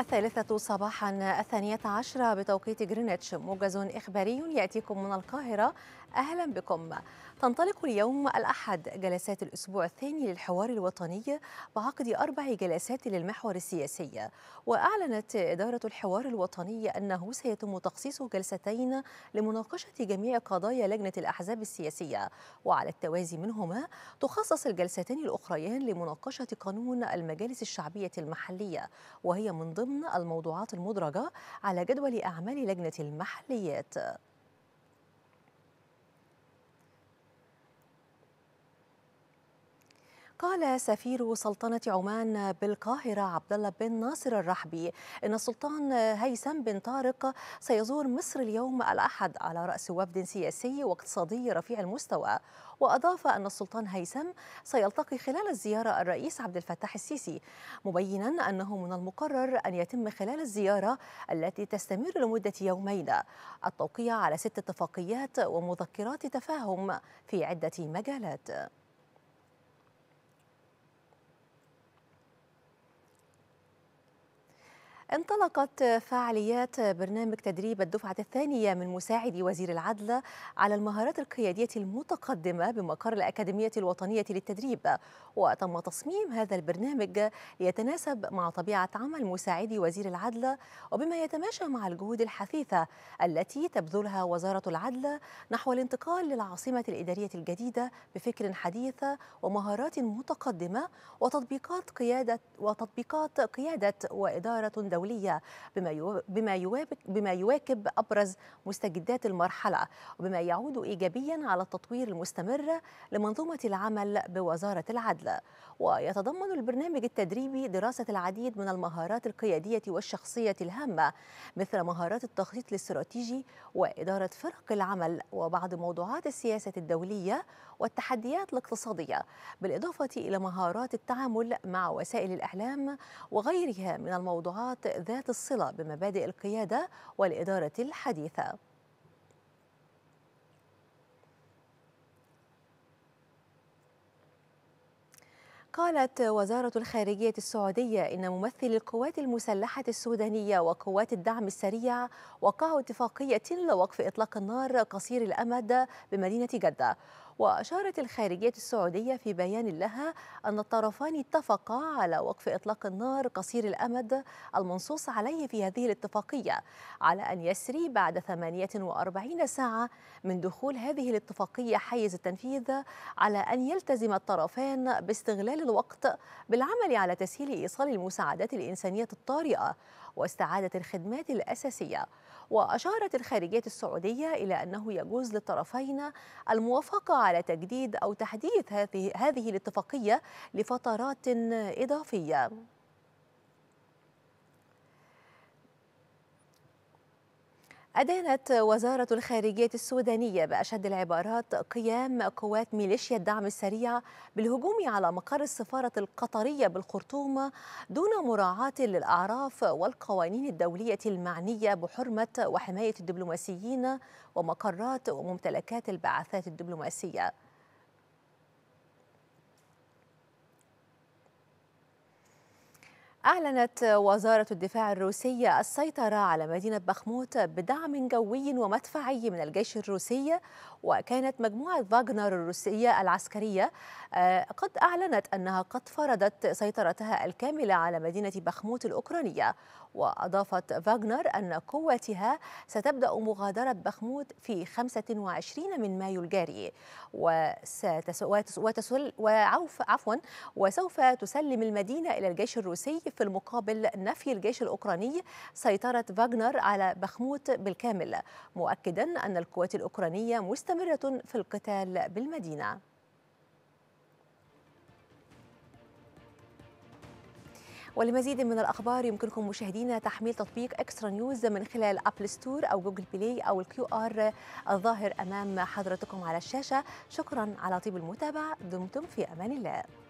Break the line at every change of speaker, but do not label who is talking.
الثالثة صباحا الثانية عشرة بتوقيت جرينتش موجز إخباري يأتيكم من القاهرة أهلا بكم تنطلق اليوم الأحد جلسات الأسبوع الثاني للحوار الوطني بعقد أربع جلسات للمحور السياسي وأعلنت إدارة الحوار الوطني أنه سيتم تخصيص جلستين لمناقشة جميع قضايا لجنة الأحزاب السياسية وعلى التوازي منهما تخصص الجلستان الأخريان لمناقشة قانون المجالس الشعبية المحلية وهي من ضمن ضمن الموضوعات المدرجة على جدول أعمال لجنة المحليات قال سفير سلطنة عمان بالقاهرة عبد الله بن ناصر الرحبي إن السلطان هيثم بن طارق سيزور مصر اليوم الأحد على رأس وفد سياسي واقتصادي رفيع المستوى وأضاف أن السلطان هيثم سيلتقي خلال الزيارة الرئيس عبد الفتاح السيسي مبينا أنه من المقرر أن يتم خلال الزيارة التي تستمر لمدة يومين التوقيع على ست اتفاقيات ومذكرات تفاهم في عدة مجالات انطلقت فعاليات برنامج تدريب الدفعة الثانية من مساعد وزير العدل على المهارات القيادية المتقدمة بمقر الأكاديمية الوطنية للتدريب وتم تصميم هذا البرنامج ليتناسب مع طبيعة عمل مساعد وزير العدل وبما يتماشى مع الجهود الحثيثة التي تبذلها وزارة العدل نحو الانتقال للعاصمة الإدارية الجديدة بفكر حديث ومهارات متقدمة وتطبيقات قيادة وتطبيقات قيادة وإدارة دولية الدولية بما بما يواكب أبرز مستجدات المرحلة وبما يعود إيجابيا على التطوير المستمر لمنظومة العمل بوزارة العدل ويتضمن البرنامج التدريبي دراسة العديد من المهارات القيادية والشخصية الهامة مثل مهارات التخطيط الاستراتيجي وإدارة فرق العمل وبعض موضوعات السياسة الدولية والتحديات الاقتصادية بالإضافة إلى مهارات التعامل مع وسائل الإعلام وغيرها من الموضوعات ذات الصلة بمبادئ القيادة والإدارة الحديثة قالت وزارة الخارجية السعودية إن ممثلي القوات المسلحة السودانية وقوات الدعم السريع وقعوا اتفاقية لوقف إطلاق النار قصير الأمد بمدينة جدة وأشارت الخارجية السعودية في بيان لها أن الطرفان اتفقا على وقف إطلاق النار قصير الأمد المنصوص عليه في هذه الاتفاقية على أن يسري بعد 48 ساعة من دخول هذه الاتفاقية حيز التنفيذ على أن يلتزم الطرفان باستغلال الوقت بالعمل على تسهيل إيصال المساعدات الإنسانية الطارئة واستعادة الخدمات الأساسية وأشارت الخارجية السعودية إلى أنه يجوز للطرفين الموافقة على على تجديد أو تحديث هذه هذه الاتفاقية لفترات إضافية أدانت وزارة الخارجية السودانية بأشد العبارات قيام قوات ميليشيا الدعم السريع بالهجوم على مقر السفارة القطرية بالخرطوم دون مراعاة للأعراف والقوانين الدولية المعنية بحرمة وحماية الدبلوماسيين ومقرات وممتلكات البعثات الدبلوماسية. أعلنت وزارة الدفاع الروسية السيطرة على مدينة بخموت بدعم جوي ومدفعي من الجيش الروسي وكانت مجموعة فاغنر الروسية العسكرية آه، قد أعلنت أنها قد فرضت سيطرتها الكاملة على مدينة بخموت الأوكرانية وأضافت فاغنر أن قوتها ستبدأ مغادرة بخموت في 25 من مايو الجاري وستس... وتسل... عفواً وسوف تسلم المدينة إلى الجيش الروسي في المقابل نفي الجيش الأوكراني سيطرة فاغنر على بخموت بالكامل مؤكدا أن القوات الأوكرانية مستمرة في القتال بالمدينة ولمزيد من الأخبار يمكنكم مشاهدينا تحميل تطبيق إكسترا نيوز من خلال أبل ستور أو جوجل بلاي أو الكيو آر الظاهر أمام حضرتكم على الشاشة شكرا على طيب المتابعة دمتم في أمان الله